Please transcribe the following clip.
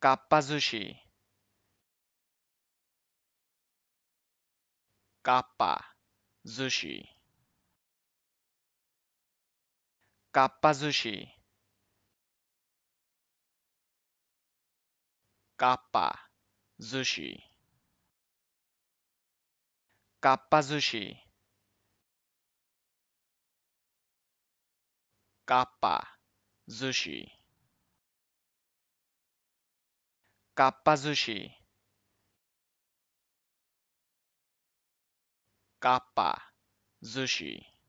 Kappa-sushi. Kappa-sushi. Kappa-sushi. Kappa-sushi. Kappa-sushi. Kappa-sushi. Kappa sushi. Kappa sushi.